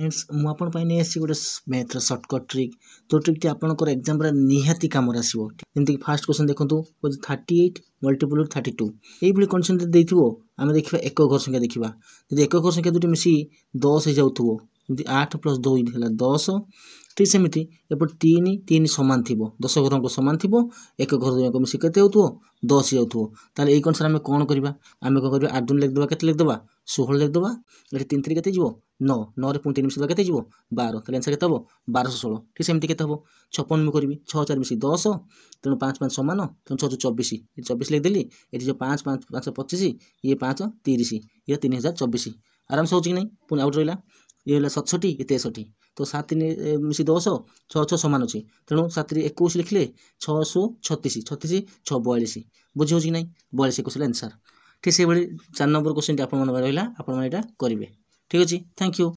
friends ମୁଁ ଆପଣଙ୍କ ପାଇଁ ନେଇ ଆସିଛି ଗୋଟେ ମ୍ୟାଥ୍ର ସର୍ଟକଟ୍ ଟ୍ରିକ୍ ଯେଉଁ ଟ୍ରିକ୍ଟି ଆପଣଙ୍କର ଏକ୍ଜାମ୍ରେ ନିହାତି କାମରେ ଆସିବ ଯେମିତିକି ଫାର୍ଷ୍ଟ କ୍ୱେଶ୍ଚନ୍ ଦେଖନ୍ତୁ ହେଉଛି thirty eight multiple thirty two ଏଇଭଳି କଣ୍ଡିସନ୍ ଯଦି ଦେଇଥିବ ଆମେ ଦେଖିବା ଏକ ଘର ସଂଖ୍ୟା ଦେଖିବା ଯଦି ଏକ ଘର ସଂଖ୍ୟା ଦୁଇଟି ମିଶି ଦଶ ହେଇଯାଉଥିବ ଯେମିତି ଆଠ ପ୍ଲସ୍ ଦୁଇ ହେଲା ଦଶ ଠିକ୍ ସେମିତି ଏପଟେ ତିନି ତିନି ସମାନ ଥିବ ଦଶ ଘରଙ୍କ ସମାନ ଥିବ ଏକ ଘର ଦୁଇଙ୍କ ମିଶି କେତେ ହେଉଥିବ ଦଶ ଯାଉଥିବ ତାହେଲେ ଏଇ କନସର୍ ଆମେ କ'ଣ କରିବା ଆମେ କ'ଣ କରିବା ଆଠ ଜଣ ଲେଖିଦେବା କେତେ ଲେଖିଦେବା ଷୋହଳ ଲେଖିଦେବା ଏଠି ତିନି ତିନି କେତେ ଯିବ ନଅ ନଅରେ ପୁଣି ତିନି ମିଶିଲେ କେତେ ହେଇଯିବ ବାର ତାହେଲେ ଆନ୍ସର୍ କେତେ ହେବ ବାରଶହ ଷୋହଳ ଠିକ୍ ସେମିତି କେତେ ହେବ ଛପନ ମୁଁ କରିବି ଛଅ ଚାରି ମିଶି ଦଶ ତେଣୁ ପାଞ୍ଚ ପାଞ୍ଚ ସମାନ ତେଣୁ ଛଅ ଛଅ ଚବିଶ ଏଠି ଚବିଶ ଲେଖିଦେଲି ଏଠି ଯେଉଁ ପାଞ୍ଚ ପାଞ୍ଚ ପାଞ୍ଚ ପଚିଶ ଇଏ ପାଞ୍ଚ ତିରିଶ ଇଏ ତିନି ହଜାର ଚବିଶ ଆରାମସେ ହେଉଛି କି ନାହିଁ ପୁଣି ଆଉଟ୍ ରହିଲା ଇଏ ହେଲା ସତଷଠି ଇଏ ତେଷଠି ତ ସାତ ତିନି ମିଶି ଦଶ ଛଅ ଛଅ ସମାନ ଅଛି ତେଣୁ ସାତରେ ଏକୋଇଶ ଲେଖିଲେ ଛଅଶହ ଛତିଶ ଛତିଶ ଛଅ ବୟାଳିଶ ବୁଝି ହେଉଛି କି ନାହିଁ ବୟାଳିଶ ଏକୋଇଶ ହେଲା ଆନ୍ସର୍ ঠিক সেইভাবে চার নম্বর কোশ্চেনটি আপনার মনে রহিলা আপনারা এটা করবে ठीक अच्छे थैंक यू